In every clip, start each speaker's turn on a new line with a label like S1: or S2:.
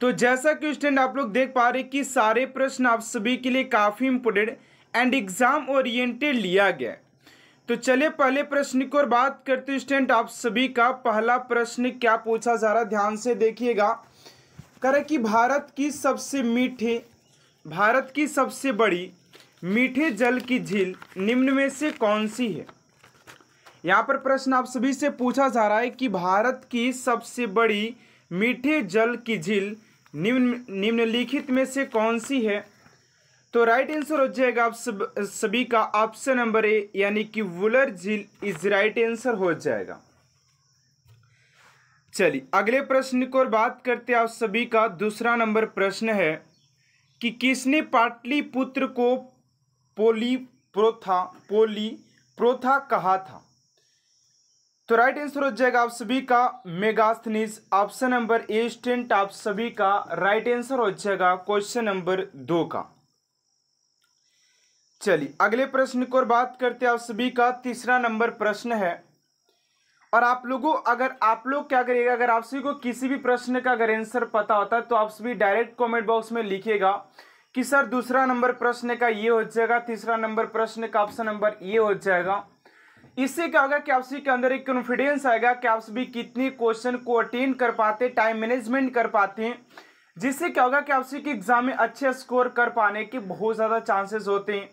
S1: तो जैसा कि स्टूडेंट आप लोग देख पा रहे कि सारे प्रश्न आप सभी के लिए काफ़ी इम्पोर्टेंट एंड एग्जाम ओरिएंटेड लिया गया तो चलिए पहले प्रश्न की ओर बात करते स्टूडेंट आप सभी का पहला प्रश्न क्या पूछा जा रहा ध्यान से देखिएगा करे कि भारत की सबसे मीठे भारत की सबसे बड़ी मीठे जल की झील निम्न में से कौन सी है यहाँ पर प्रश्न आप सभी से पूछा जा रहा है कि भारत की सबसे बड़ी मीठे जल की झील निम्न निम्नलिखित में से कौन सी है तो राइट आंसर हो जाएगा आप सब सभी का ऑप्शन नंबर ए यानी कि वुलर झील इज राइट आंसर हो जाएगा चलिए अगले प्रश्न को बात करते आप सभी का दूसरा नंबर प्रश्न है कि किसने पाटलिपुत्र को पोली प्रोथा पोली प्रोथा कहा था तो राइट आंसर हो जाएगा आप सभी का मेगास्थनीस ऑप्शन नंबर ए स्टेंट आप सभी का राइट आंसर हो जाएगा क्वेश्चन नंबर दो का चलिए अगले प्रश्न को बात करते हैं आप सभी का तीसरा नंबर प्रश्न है और आप लोगों अगर आप लोग क्या करिएगा अगर आप सभी को किसी भी प्रश्न का अगर आंसर पता होता है तो आप सभी डायरेक्ट कमेंट बॉक्स में लिखिएगा कि सर दूसरा नंबर प्रश्न का ये हो जाएगा तीसरा नंबर प्रश्न का ऑप्शन नंबर ये हो जाएगा इससे क्या होगा कि के अंदर एक कॉन्फिडेंस आएगा कि आप सभी कितने क्वेश्चन को अटेंड कर पाते टाइम मैनेजमेंट कर पाते हैं जिससे क्या होगा कि के एग्जाम में अच्छे स्कोर कर पाने के बहुत ज़्यादा चांसेस होते हैं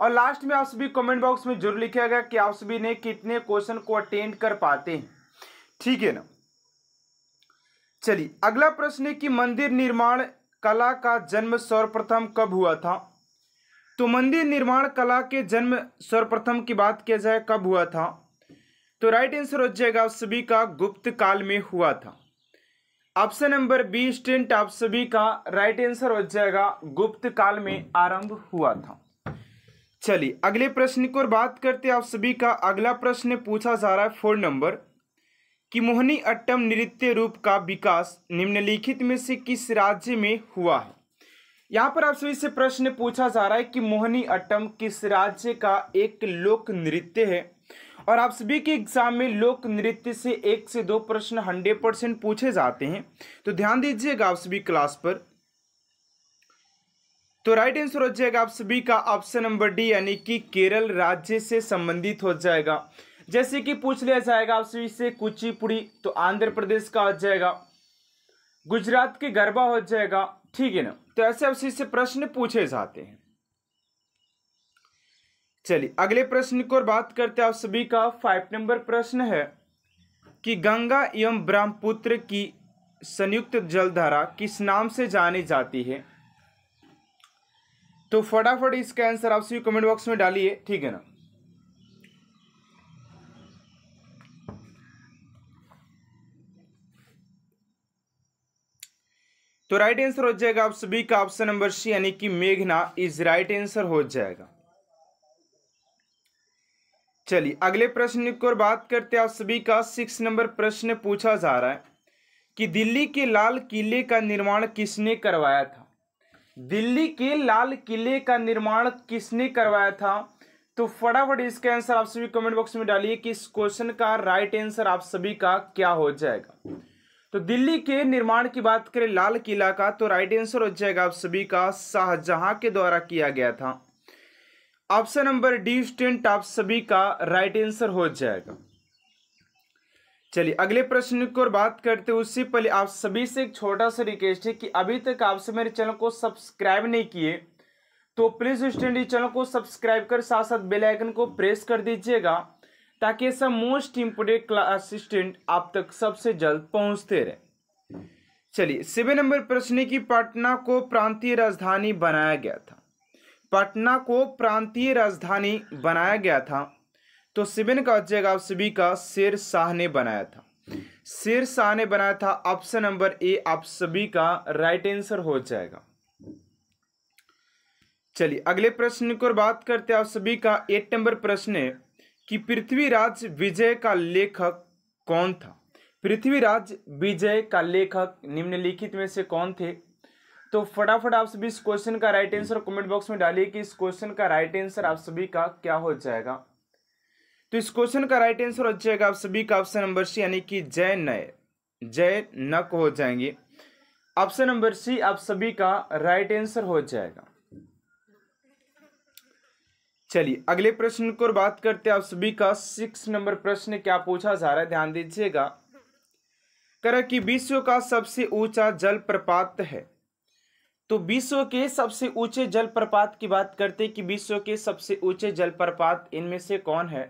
S1: और लास्ट में आप सभी कमेंट बॉक्स में जरूर लिखेगा कि आप सभी ने कितने क्वेश्चन को अटेंड कर पाते हैं ठीक है ना चलिए अगला प्रश्न है कि मंदिर निर्माण कला का जन्म सर्वप्रथम कब हुआ था तो मंदिर निर्माण कला के जन्म सर्वप्रथम की बात किया जाए कब हुआ था तो राइट आंसर हो जाएगा आप सभी का गुप्त काल में हुआ था ऑप्शन नंबर बी स्टेंट आप सभी का राइट आंसर हो जाएगा गुप्त काल में आरंभ हुआ था चलिए अगले प्रश्न की ओर बात करते आप सभी का अगला प्रश्न पूछा जा रहा है फोर नंबर कि मोहनी अट्टम नृत्य रूप का विकास निम्नलिखित में से किस राज्य में हुआ है यहाँ पर आप सभी से प्रश्न पूछा जा रहा है कि मोहनी अट्टम किस राज्य का एक लोक नृत्य है और आप सभी के एग्जाम में लोक नृत्य से एक से दो प्रश्न हंड्रेड परसेंट पूछे जाते हैं तो ध्यान दीजिएगा आप सभी क्लास पर तो राइट आंसर हो जाएगा आप सभी का ऑप्शन नंबर डी यानी कि केरल राज्य से संबंधित हो जाएगा जैसे कि पूछ लिया जाएगा आप सभी से कुचिपुड़ी तो आंध्र प्रदेश का हो जाएगा गुजरात के गरबा हो जाएगा ठीक है ना तो ऐसे आपसे से प्रश्न पूछे जाते हैं चलिए अगले प्रश्न की ओर बात करते हैं आप सभी का फाइव नंबर प्रश्न है कि गंगा एवं ब्रह्मपुत्र की संयुक्त जलधारा किस नाम से जानी जाती है तो फटाफट इसका आंसर आप सभी कमेंट बॉक्स में डालिए ठीक है ना तो राइट आंसर हो जाएगा आप सभी का ऑप्शन नंबर सी यानी कि मेघना इज राइट आंसर हो जाएगा चलिए अगले प्रश्न की ओर बात करते हैं आप सभी का सिक्स नंबर प्रश्न पूछा जा रहा है कि दिल्ली के लाल किले का निर्माण किसने करवाया था दिल्ली के लाल किले का निर्माण किसने करवाया था तो फटाफट इसका आंसर आप सभी कमेंट बॉक्स में डालिए कि इस क्वेश्चन का राइट आंसर आप सभी का क्या हो जाएगा तो दिल्ली के निर्माण की बात करें लाल किला का तो राइट आंसर हो जाएगा आप सभी का शाहजहां के द्वारा किया गया था ऑप्शन नंबर डी स्टेंट आप सभी का राइट आंसर हो जाएगा चलिए अगले प्रश्न की ओर बात करते हैं उससे पहले आप सभी से एक छोटा सा रिक्वेस्ट है कि अभी तक आपसे मेरे चैनल को सब्सक्राइब नहीं किए तो प्लीज़ स्टेंट इस चैनल को सब्सक्राइब कर साथ साथ बेलाइकन को प्रेस कर दीजिएगा ताकि ऐसा मोस्ट इम्पोर्टेंट क्लास असिस्टेंट आप तक सबसे जल्द पहुंचते रहे चलिए सेवन नंबर प्रश्न की पटना को प्रांतीय राजधानी बनाया गया था पटना को प्रांतीय राजधानी बनाया गया था तो सिविन का जगह आप सभी का शेर शाह ने बनाया था शेर शाह ने बनाया था ऑप्शन नंबर ए आप सभी का राइट आंसर हो जाएगा चलिए अगले प्रश्न की ओर बात करते हैं आप सभी का एट नंबर प्रश्न है कि पृथ्वीराज विजय का लेखक कौन था पृथ्वीराज विजय का लेखक निम्नलिखित में से कौन थे तो फटाफट आप सभी इस क्वेश्चन का राइट आंसर कमेंट बॉक्स में डालिए कि इस क्वेश्चन का राइट आंसर आप सभी का क्या हो जाएगा तो इस क्वेश्चन का राइट आंसर हो जाएगा आप सभी का ऑप्शन नंबर सी यानी कि जय नय जय नक हो जाएंगे ऑप्शन नंबर सी आप सभी का राइट आंसर हो जाएगा चलिए अगले प्रश्न को बात करते हैं आप सभी का सिक्स नंबर प्रश्न क्या पूछा जा रहा है ध्यान दीजिएगा करा कि विश्व का सबसे ऊंचा जलप्रपात है तो विश्व के सबसे ऊंचे जलप्रपात की बात करते हैं कि विश्व के सबसे ऊंचे जलप्रपात इनमें से कौन है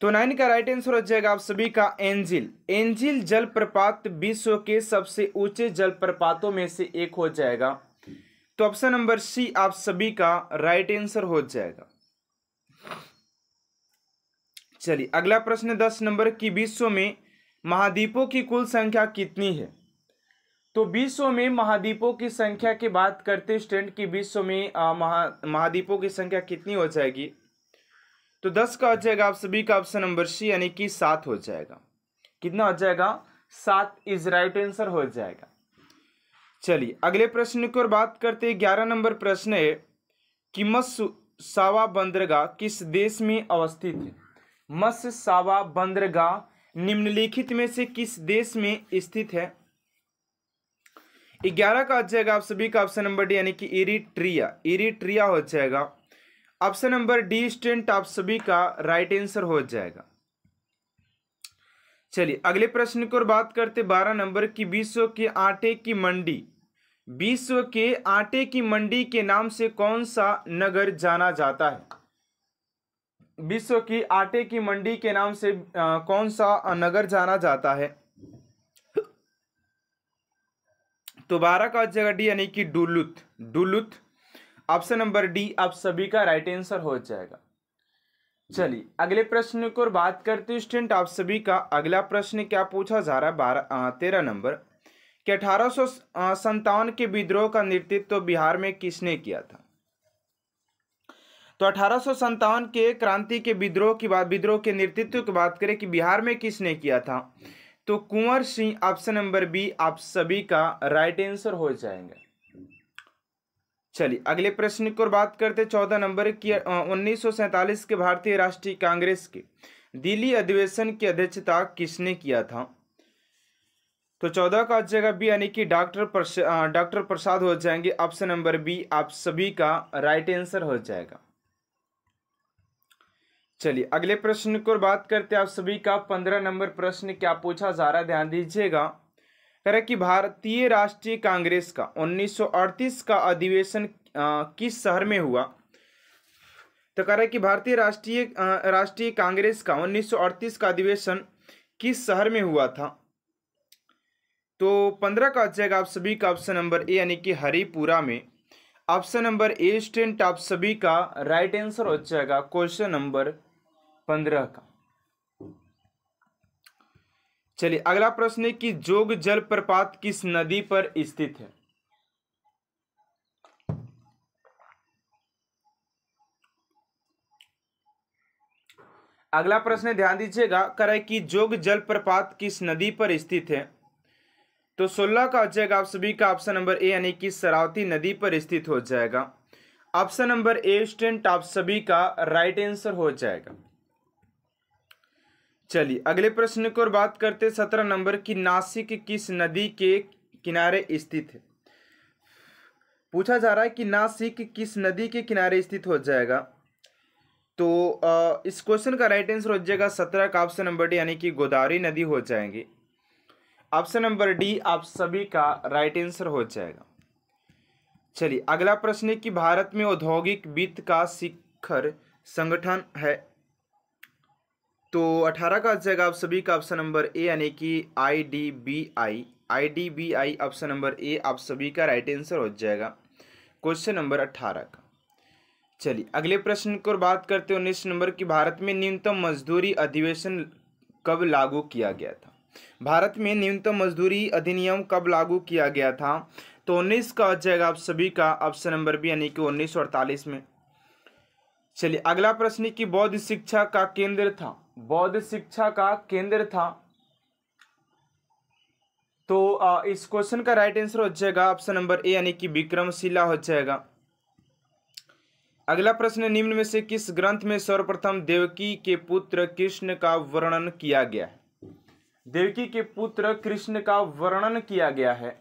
S1: तो नाइन का राइट आंसर हो जाएगा आप सभी का एंजिल एंजिल जलप्रपात विश्व के सबसे ऊंचे जलप्रपातों में से एक हो जाएगा तो ऑप्शन नंबर सी आप सभी का राइट आंसर हो जाएगा चलिए अगला प्रश्न दस नंबर की विश्व में महाद्वीपों की कुल संख्या कितनी है तो विश्व में महाद्वीपों की संख्या की बात करते स्टैंड की विश्व में महा महाद्वीपों की संख्या कितनी हो जाएगी तो दस का हो जाएगा आप सभी का ऑप्शन नंबर सी यानी कि सात हो जाएगा कितना हो जाएगा सात इज राइट आंसर हो जाएगा चलिए अगले प्रश्न की ओर बात करते हैं ग्यारह नंबर प्रश्न है कि मत्स्य सावा बंदरगाह किस देश में अवस्थित है मत्स्य सावा बंदरगाह निम्नलिखित में से किस देश में स्थित है ग्यारह का हो जाएगा आप सभी का ऑप्शन नंबर डी यानी कि इरिट्रिया इरिट्रिया हो जाएगा ऑप्शन नंबर डी स्टेंट आप सभी का राइट आंसर हो जाएगा चलिए अगले प्रश्न की ओर बात करते बारह नंबर की विश्व के आटे की मंडी विश्व के आटे की मंडी के नाम से कौन सा नगर जाना जाता है विश्व की आटे की मंडी के नाम से आ, कौन सा नगर जाना जाता है तो बारह का जगह डी यानी कि Duluth Duluth option number D आप सभी का राइट आंसर हो जाएगा चलिए अगले प्रश्न को बात करते हैं स्टूडेंट आप सभी का अगला प्रश्न क्या पूछा जा रहा है बारह तेरह नंबर कि अठारह सौ संतावन के विद्रोह का नेतृत्व तो बिहार में किसने किया था तो अठारह सौ संतावन के क्रांति के विद्रोह की बात विद्रोह के नेतृत्व की बात करें कि बिहार में किसने किया था तो Kunwar Singh option number B आप सभी का राइट आंसर हो जाएंगे चलिए अगले प्रश्न की ओर बात करते चौदह नंबर की उन्नीस के भारतीय राष्ट्रीय कांग्रेस के दिल्ली अधिवेशन की अध्यक्षता किसने किया था तो चौदह का जगह बी यानी कि डॉक्टर डॉक्टर प्रसाद हो जाएंगे ऑप्शन नंबर बी आप सभी का राइट आंसर हो जाएगा चलिए अगले प्रश्न की ओर बात करते हैं आप सभी का पंद्रह नंबर प्रश्न क्या पूछा जा रहा है ध्यान दीजिएगा कह कि भारतीय राष्ट्रीय कांग्रेस का 1938 का अधिवेशन किस शहर में हुआ तो कह रहे है कि भारतीय राष्ट्रीय राष्ट्रीय कांग्रेस का 1938 का अधिवेशन किस शहर में हुआ था तो पंद्रह का जाएगा आप सभी का ऑप्शन नंबर ए यानी कि हरिपुरा में ऑप्शन नंबर ए स्टेंट आप सभी का राइट आंसर हो जाएगा क्वेश्चन नंबर पंद्रह का चलिए अगला प्रश्न है कि जोग जल प्रपात किस नदी पर स्थित है अगला प्रश्न ध्यान दीजिएगा करे कि जोग जल प्रपात किस नदी पर स्थित है तो सोलह का हो जाएगा आप सभी का ऑप्शन नंबर ए यानी कि सरावती नदी पर स्थित हो जाएगा ऑप्शन नंबर ए स्टेंट आप सभी का राइट आंसर हो जाएगा चलिए अगले प्रश्न की ओर बात करते सत्रह नंबर की नासिक किस नदी के किनारे स्थित है पूछा जा रहा है कि नासिक किस नदी के किनारे स्थित हो जाएगा तो इस क्वेश्चन का राइट आंसर हो जाएगा सत्रह का ऑप्शन नंबर डी यानी कि गोदावरी नदी हो जाएंगी ऑप्शन नंबर डी आप सभी का राइट आंसर हो जाएगा चलिए अगला प्रश्न है कि भारत में औद्योगिक वित्त का शिखर संगठन है तो 18 का जगह आप सभी का ऑप्शन नंबर ए यानी कि I D B I I D B I option number A आप सभी का राइट आंसर हो जाएगा क्वेश्चन नंबर अट्ठारह का चलिए अगले प्रश्न को बात करते हैं उन्नीस नंबर की भारत में न्यूनतम मजदूरी अधिवेशन कब लागू किया गया था भारत में न्यूनतम मजदूरी अधिनियम कब लागू किया गया था तो उन्नीस का हो जाएगा आप सभी का ऑप्शन नंबर बी यानी कि उन्नीस में चलिए अगला प्रश्न कि बौद्ध शिक्षा का केंद्र था बौद्ध शिक्षा का केंद्र था तो इस क्वेश्चन का राइट आंसर हो जाएगा ऑप्शन नंबर ए यानी कि विक्रमशिला हो जाएगा अगला प्रश्न निम्न में से किस ग्रंथ में सर्वप्रथम देवकी के पुत्र कृष्ण का वर्णन किया गया है देवकी के पुत्र कृष्ण का वर्णन किया गया है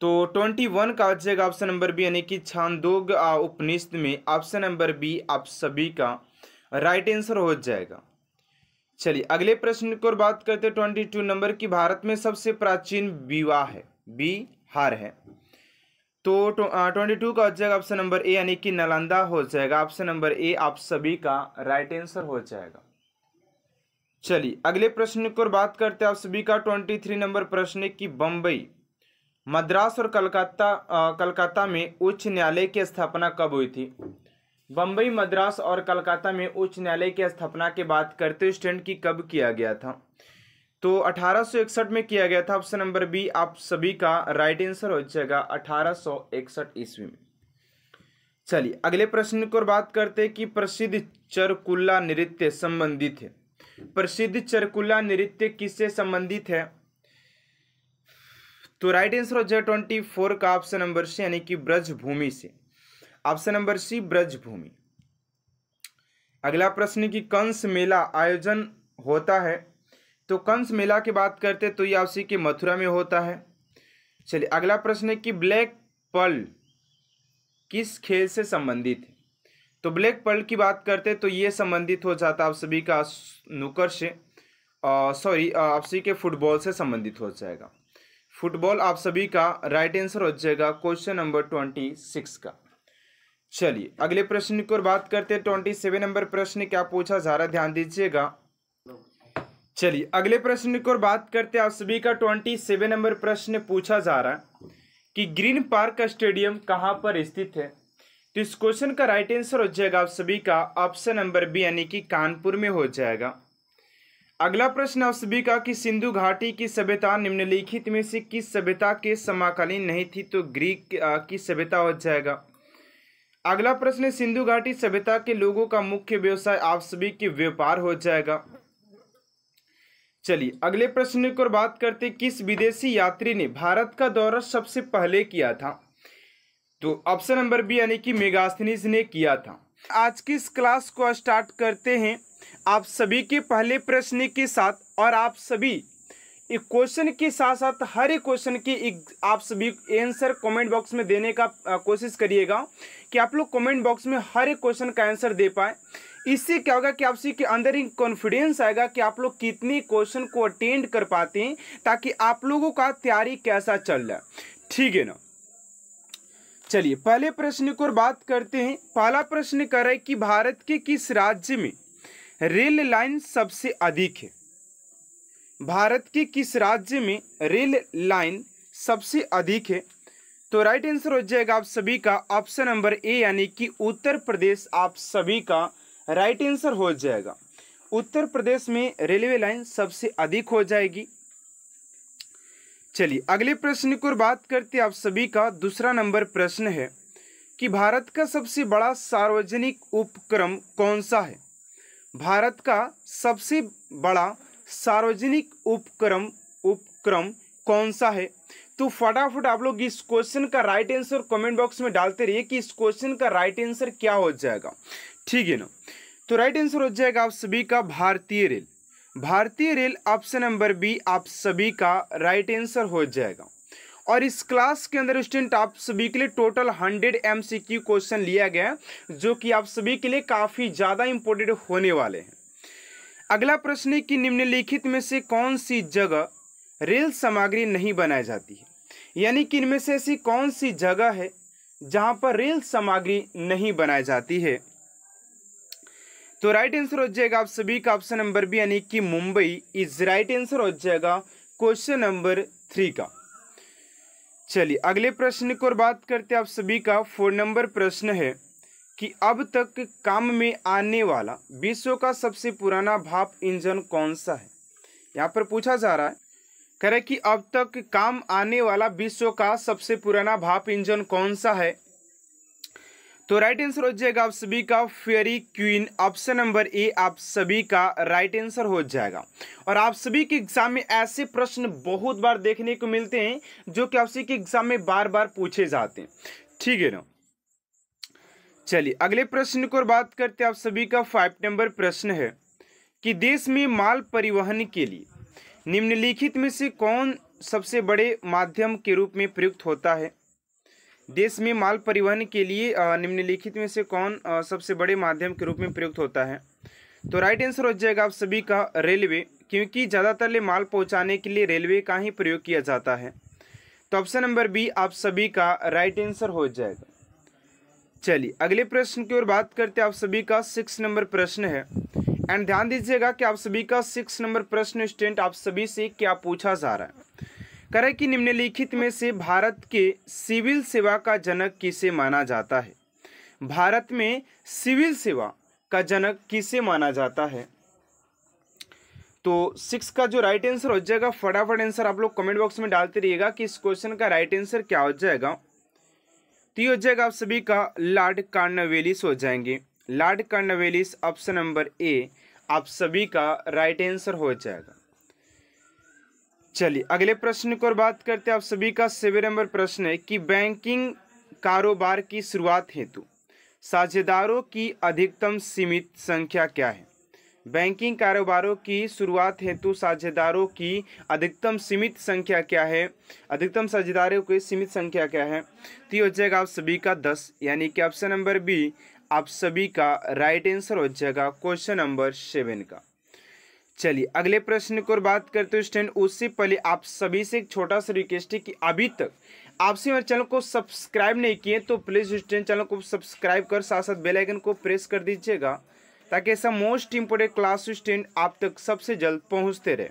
S1: तो ट्वेंटी वन का आ जाएगा ऑप्शन नंबर बी यानी कि छांदोग उपनिषद में ऑप्शन नंबर बी आप सभी का राइट आंसर हो जाएगा चलिए अगले प्रश्न की ओर बात करते हैं ट्वेंटी टू नंबर की भारत में सबसे प्राचीन विवाह है हार है तो ट्वेंटी टू का हो जाएगा ऑप्शन नंबर ए यानी कि नालंदा हो जाएगा ऑप्शन नंबर ए आप सभी का राइट आंसर हो जाएगा चलिए अगले प्रश्न की ओर बात करते हैं आप सभी का ट्वेंटी थ्री नंबर प्रश्न की बम्बई मद्रास और कलकत्ता कलकत्ता में उच्च न्यायालय की स्थापना कब हुई थी बम्बई मद्रास और कलकत्ता में उच्च न्यायालय की स्थापना के बाद स्टैंड की कब किया गया था तो 1861 में किया गया था ऑप्शन नंबर बी आप सभी का राइट आंसर हो जाएगा 1861 ईस्वी में चलिए अगले प्रश्न की बात करते हैं कि प्रसिद्ध चरकुल्ला नृत्य संबंधित है प्रसिद्ध चरकुल्ला नृत्य किससे संबंधित है तो राइट आंसर हो जाए ट्वेंटी फोर का ऑप्शन नंबर सी यानी कि ब्रजभूमि से ऑप्शन नंबर सी ब्रजभूमि अगला प्रश्न की कंस मेला आयोजन होता है तो कंस मेला की बात करते तो ये आपसी के मथुरा में होता है चलिए अगला प्रश्न है कि ब्लैक पल किस खेल से संबंधित है तो ब्लैक पल की बात करते तो ये संबंधित हो जाता आप सभी का नुकर से सॉरी आपसी के फुटबॉल से संबंधित हो जाएगा फुटबॉल आप सभी का राइट आंसर हो जाएगा क्वेश्चन नंबर ट्वेंटी सिक्स का चलिए अगले प्रश्न की ओर बात करते हैं ट्वेंटी सेवन नंबर प्रश्न क्या पूछा जा रहा ध्यान दीजिएगा चलिए अगले प्रश्न की ओर बात करते हैं आप सभी का ट्वेंटी सेवन नंबर प्रश्न पूछा जा रहा है कि ग्रीन पार्क स्टेडियम कहाँ पर स्थित है तो इस क्वेश्चन का राइट आंसर हो जाएगा आप सभी का ऑप्शन नंबर बी यानी कि कानपुर में हो जाएगा अगला प्रश्न आप सभी का कि सिंधु घाटी की सभ्यता निम्नलिखित में से किस सभ्यता के समाकालीन नहीं थी तो ग्रीक की सभ्यता हो जाएगा अगला प्रश्न सिंधु घाटी सभ्यता के लोगों का मुख्य व्यवसाय आप सभी के व्यापार हो जाएगा चलिए अगले प्रश्न की ओर बात करते किस विदेशी यात्री ने भारत का दौरा सबसे पहले किया था तो ऑप्शन नंबर बी यानी कि मेगास्थनीज ने किया था आज की इस क्लास को स्टार्ट करते हैं आप सभी के पहले प्रश्न के साथ और आप सभी एक क्वेश्चन के साथ साथ हर एक क्वेश्चन की एक आप सभी आंसर कमेंट बॉक्स में देने का कोशिश करिएगा कि आप लोग कमेंट बॉक्स में हर एक क्वेश्चन का आंसर दे पाए इससे क्या होगा कि आप सभी के अंदर एक कॉन्फिडेंस आएगा कि आप लोग कितने क्वेश्चन को अटेंड कर पाते हैं ताकि आप लोगों का तैयारी कैसा चल रहा है ठीक है ना चलिए पहले प्रश्न को बात करते हैं पहला प्रश्न कर रहे कि भारत के किस राज्य में रेल लाइन सबसे अधिक है भारत के किस राज्य में रेल लाइन सबसे अधिक है तो राइट आंसर हो जाएगा आप सभी का ऑप्शन नंबर ए यानी कि उत्तर प्रदेश आप सभी का राइट आंसर हो जाएगा उत्तर प्रदेश में रेलवे लाइन सबसे अधिक हो जाएगी चलिए अगले प्रश्न को बात करते आप सभी का दूसरा नंबर प्रश्न है कि भारत का सबसे बड़ा सार्वजनिक उपक्रम कौन सा है भारत का सबसे बड़ा सार्वजनिक उपक्रम उपक्रम कौन सा है तो फटाफट आप लोग इस क्वेश्चन का राइट आंसर कमेंट बॉक्स में डालते रहिए कि इस क्वेश्चन का राइट आंसर क्या हो जाएगा ठीक है ना तो राइट आंसर हो जाएगा आप सभी का भारतीय रेल भारतीय रेल ऑप्शन नंबर बी आप सभी का राइट आंसर हो जाएगा और इस क्लास के अंदर स्टूडेंट आप सभी के लिए टोटल हंड्रेड एम क्वेश्चन लिया गया है जो कि आप सभी के लिए काफ़ी ज़्यादा इम्पोर्टेंट होने वाले हैं अगला प्रश्न है कि निम्नलिखित में से कौन सी जगह रेल सामग्री नहीं बनाई जाती है यानी कि इनमें से ऐसी कौन सी जगह है जहां पर रेल सामग्री नहीं बनाई जाती है तो राइट आंसर हो जाएगा आप सभी का ऑप्शन नंबर बी यानी कि मुंबई इज राइट आंसर हो जाएगा क्वेश्चन नंबर थ्री का चलिए अगले प्रश्न की ओर बात करते हैं आप सभी का फोर नंबर प्रश्न है कि अब तक काम में आने वाला विश्व का सबसे पुराना भाप इंजन कौन सा है यहाँ पर पूछा जा रहा है करें कि अब तक काम आने वाला विश्व का सबसे पुराना भाप इंजन कौन सा है तो राइट आंसर हो जाएगा आप सभी का fairy queen option number A आप सभी का राइट आंसर हो जाएगा और आप सभी के एग्जाम में ऐसे प्रश्न बहुत बार देखने को मिलते हैं जो कि आप सभी के एग्जाम में बार बार पूछे जाते हैं ठीक है ना चलिए अगले प्रश्न को बात करते हैं आप सभी का फाइव नंबर प्रश्न है कि देश में माल परिवहन के लिए निम्नलिखित में से कौन सबसे बड़े माध्यम के रूप में प्रयुक्त होता है देश में माल परिवहन के लिए निम्नलिखित में से कौन सबसे बड़े माध्यम के रूप में प्रयुक्त होता है तो राइट आंसर हो जाएगा आप सभी का रेलवे क्योंकि ज़्यादातर माल पहुंचाने के लिए रेलवे का ही प्रयोग किया जाता है तो ऑप्शन नंबर बी आप सभी का राइट आंसर हो जाएगा चलिए अगले प्रश्न की ओर बात करते हैं आप सभी का सिक्स नंबर प्रश्न है एंड ध्यान दीजिएगा कि आप सभी का सिक्स नंबर प्रश्न स्टूडेंट आप सभी से क्या पूछा जा रहा है करें कि निम्नलिखित में से भारत के सिविल सेवा का जनक किसे माना जाता है भारत में सिविल सेवा का जनक किसे माना जाता है तो सिक्स का जो राइट आंसर हो जाएगा फटाफट आंसर आप लोग कमेंट बॉक्स में डालते रहिएगा कि इस क्वेश्चन का राइट आंसर क्या हो जाएगा तो ये हो जाएगा आप सभी का लार्ड कार्नवेलिस हो जाएंगे lord Cornwallis option number A आप सभी का राइट आंसर हो जाएगा चलिए अगले प्रश्न की ओर बात करते हैं आप सभी का सेवे नंबर प्रश्न है कि बैंकिंग कारोबार की शुरुआत हेतु साझेदारों की अधिकतम सीमित संख्या क्या है बैंकिंग कारोबारों की शुरुआत हेतु साझेदारों की अधिकतम सीमित संख्या क्या है अधिकतम साझेदारों की सीमित संख्या क्या है तो ये हो जाएगा आप सभी का दस यानी कि ऑप्शन नंबर बी आप सभी का राइट आंसर हो जाएगा क्वेश्चन नंबर सेवन का चलिए अगले प्रश्न की ओर बात करते हो स्टैंड उससे पहले आप सभी से एक छोटा सा रिक्वेस्ट है कि अभी तक आपसे मेरे चैनल को सब्सक्राइब नहीं किए तो प्लीज़ स्टैंड चैनल को सब्सक्राइब कर साथ साथ बेल आइकन को प्रेस कर दीजिएगा ताकि ऐसा मोस्ट इम्पोर्टेंट क्लास स्टैंड आप तक सबसे जल्द पहुंचते रहे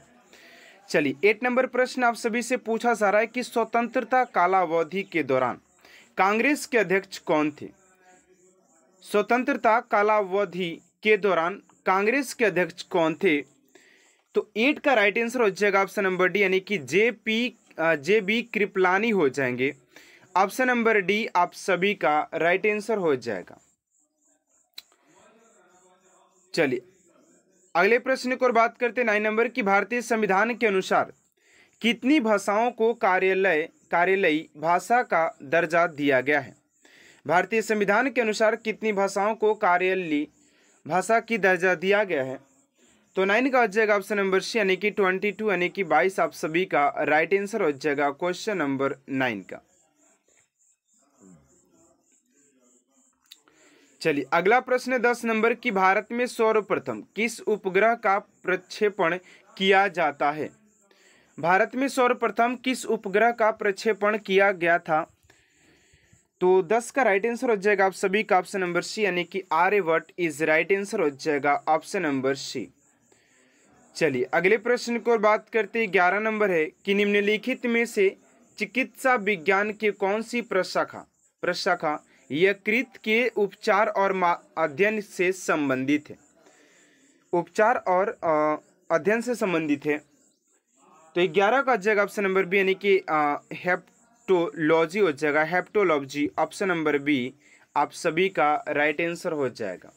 S1: चलिए एट नंबर प्रश्न आप सभी से पूछा जा रहा है कि स्वतंत्रता कालावधि के दौरान कांग्रेस के अध्यक्ष कौन थे स्वतंत्रता कालावधि के दौरान कांग्रेस के अध्यक्ष कौन थे तो एट का राइट आंसर हो जाएगा ऑप्शन नंबर डी यानी कि J P J B Kripalani हो जाएंगे ऑप्शन नंबर डी आप सभी का राइट आंसर हो जाएगा चलिए अगले प्रश्न की ओर बात करते हैं नाइन नंबर की भारतीय संविधान के अनुसार कितनी भाषाओं को कार्यालय कार्यालय भाषा का दर्जा दिया गया है भारतीय संविधान के अनुसार कितनी भाषाओं को कार्यालय भाषा की दर्जा दिया गया है तो नाइन का हो जाएगा ऑप्शन नंबर सी यानी कि ट्वेंटी टू यानी कि बाईस आप सभी का राइट आंसर हो जाएगा क्वेश्चन नंबर नाइन का चलिए अगला प्रश्न है दस नंबर की भारत में सर्वप्रथम किस उपग्रह का प्रक्षेपण किया जाता है भारत में सर्वप्रथम किस उपग्रह का प्रक्षेपण किया गया था तो दस का राइट आंसर हो जाएगा आप सभी का ऑप्शन नंबर सी यानी कि आर्यवट इज राइट आंसर हो जाएगा ऑप्शन नंबर सी चलिए अगले प्रश्न को बात करते हैं ग्यारह नंबर है कि निम्नलिखित में से चिकित्सा विज्ञान के कौन सी प्रशाखा प्रशाखा यकृत के उपचार और अध्ययन से संबंधित है उपचार और अध्ययन से संबंधित है तो ग्यारह का जगह ऑप्शन नंबर बी यानी कि हेप्टोलॉजी हो जाएगा हेप्टोलॉजी ऑप्शन नंबर बी आप सभी का राइट आंसर हो जाएगा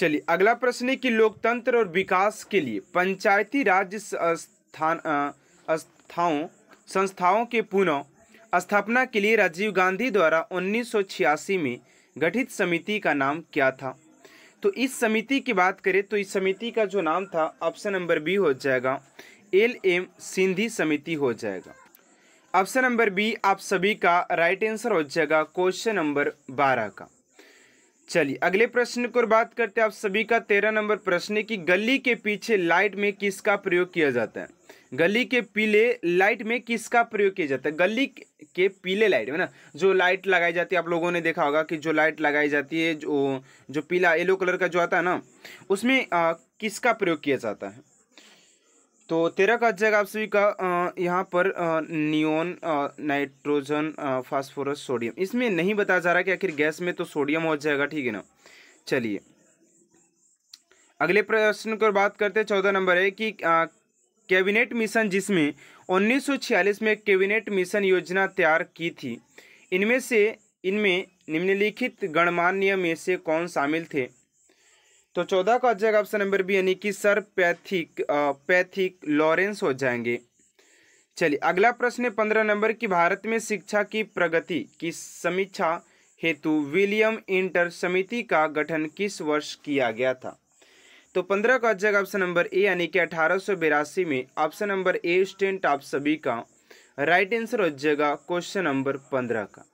S1: चलिए अगला प्रश्न है कि लोकतंत्र और विकास के लिए पंचायती राज्य स्थान स्थाओं संस्थाओं के पुनः स्थापना के लिए राजीव गांधी द्वारा 1986 में गठित समिति का नाम क्या था तो इस समिति की बात करें तो इस समिति का जो नाम था ऑप्शन नंबर बी हो जाएगा एल एम सिंधी समिति हो जाएगा ऑप्शन नंबर बी आप सभी का राइट आंसर हो जाएगा क्वेश्चन नंबर बारह का चलिए अगले प्रश्न को बात करते हैं आप सभी का तेरह नंबर प्रश्न है कि गली के पीछे लाइट में किसका प्रयोग किया जाता है गली के पीले लाइट में किसका प्रयोग किया जाता है गली के पीले लाइट में ना जो लाइट लगाई जाती है आप लोगों ने देखा होगा कि जो लाइट लगाई जाती है जो जो पीला येलो कलर का जो आता है ना उसमें आ, किसका प्रयोग किया जाता है तो तेरह का अध्याय आप सभी का यहाँ पर नियोन नाइट्रोजन फास्फोरस सोडियम इसमें नहीं बताया जा रहा कि आखिर गैस में तो सोडियम हो जाएगा ठीक है ना चलिए अगले प्रश्न पर बात करते हैं चौदह नंबर है कि कैबिनेट मिशन जिसमें 1946 में कैबिनेट मिशन योजना तैयार की थी इनमें से इनमें निम्नलिखित गणमान्य में से कौन शामिल थे तो चौदह का हो जाएगा ऑप्शन नंबर बी यानी कि सर पैथिक पैथिक लॉरेंस हो जाएंगे चलिए अगला प्रश्न है पंद्रह नंबर की भारत में शिक्षा की प्रगति की समीक्षा हेतु विलियम इंटर समिति का गठन किस वर्ष किया गया था तो पंद्रह का जगह ऑप्शन नंबर ए यानी कि अठारह में ऑप्शन नंबर ए स्टेंट आप सभी का राइट आंसर हो जाएगा क्वेश्चन नंबर पंद्रह का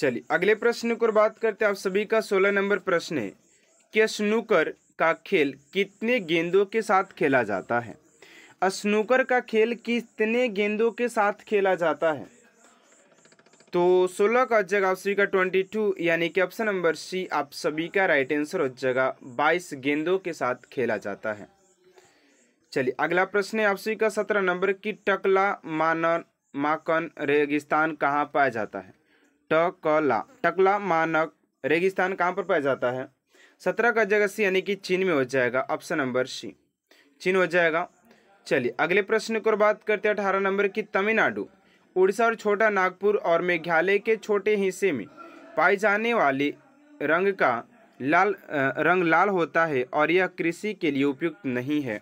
S1: चलिए अगले प्रश्न को बात करते हैं आप सभी का सोलह नंबर प्रश्न है कि स्नूकर का खेल कितने गेंदों के साथ खेला जाता है स्नूकर का खेल कितने गेंदों के साथ खेला जाता है तो 16 का जगह आप सभी का 22 यानी कि ऑप्शन नंबर सी आप सभी का राइट आंसर हो जगह 22 गेंदों के साथ खेला जाता है चलिए अगला प्रश्न है आप सभी का 17 नंबर की टकला मानन माकन रेगिस्तान कहाँ पाया जाता है टकला टकला मानक रेगिस्तान कहाँ पर पाया जाता है सत्रह का जगह सी यानी कि चीन में हो जाएगा ऑप्शन नंबर सी चीन हो जाएगा चलिए अगले प्रश्न को बात करते हैं अठारह नंबर की तमिलनाडु उड़ीसा और छोटा नागपुर और मेघालय के छोटे हिस्से में पाए जाने वाले रंग का लाल रंग लाल होता है और यह कृषि के लिए उपयुक्त नहीं है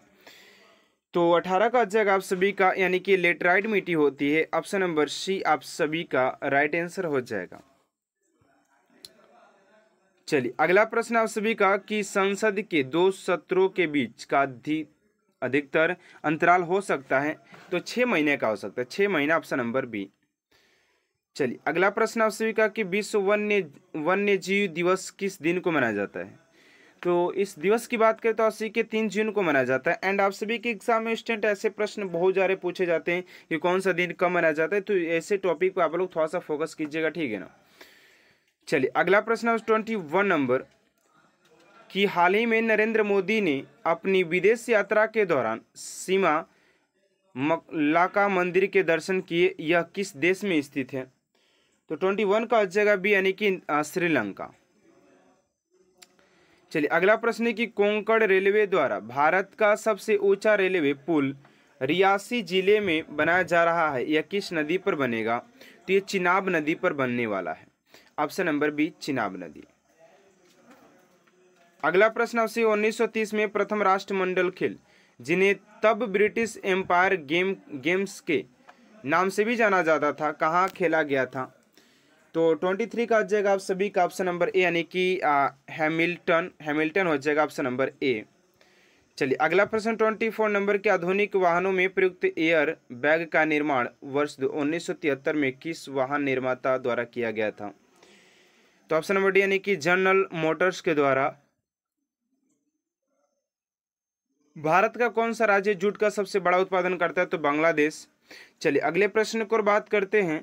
S1: तो 18 का जग आप सभी का यानी कि लेटराइट मिट्टी होती है ऑप्शन नंबर सी आप सभी का राइट आंसर हो जाएगा चलिए अगला प्रश्न आप सभी का कि संसद के दो सत्रों के बीच का अधिकतर अंतराल हो सकता है तो छह महीने का हो सकता है छह महीना ऑप्शन नंबर बी चलिए अगला प्रश्न आप सभी का कि विश्व वन्य वन्य जीव दिवस किस दिन को मनाया जाता है तो इस दिवस की बात करें तो अस्सी के तीन जून को मनाया जाता है एंड आप सभी के एग्जाम में स्टेंट ऐसे प्रश्न बहुत ज्यादा पूछे जाते हैं कि कौन सा दिन कब मनाया जाता है तो ऐसे टॉपिक पर आप लोग थोड़ा सा फोकस कीजिएगा ठीक है ना चलिए अगला प्रश्न है ट्वेंटी वन नंबर कि हाल ही में नरेंद्र मोदी ने अपनी विदेश यात्रा के दौरान सीमा मकलाका मंदिर के दर्शन किए यह किस देश में स्थित है तो ट्वेंटी वन का जगह भी यानी कि श्रीलंका चलिए अगला प्रश्न है कि कोंकण रेलवे द्वारा भारत का सबसे ऊंचा रेलवे पुल रियासी जिले में बनाया जा रहा है यह किस नदी पर बनेगा तो ये चिनाब नदी पर बनने वाला है ऑप्शन नंबर बी चिनाब नदी अगला प्रश्न आपसे 1930 में प्रथम राष्ट्रमंडल खेल जिन्हें तब ब्रिटिश एम्पायर गेम गेम्स के नाम से भी जाना जाता था कहाँ खेला गया था तो ट्वेंटी थ्री का हो जाएगा आप सभी का ऑप्शन नंबर ए यानी कि हैमिल्टन हैमिल्टन हो जाएगा ऑप्शन नंबर ए चलिए अगला प्रश्न ट्वेंटी फोर नंबर के आधुनिक वाहनों में प्रयुक्त एयर बैग का निर्माण वर्ष उन्नीस में किस वाहन निर्माता द्वारा किया गया था तो ऑप्शन नंबर डी यानी कि जनरल मोटर्स के द्वारा भारत का कौन सा राज्य जूट का सबसे बड़ा उत्पादन करता है तो बांग्लादेश चलिए अगले प्रश्न को बात करते हैं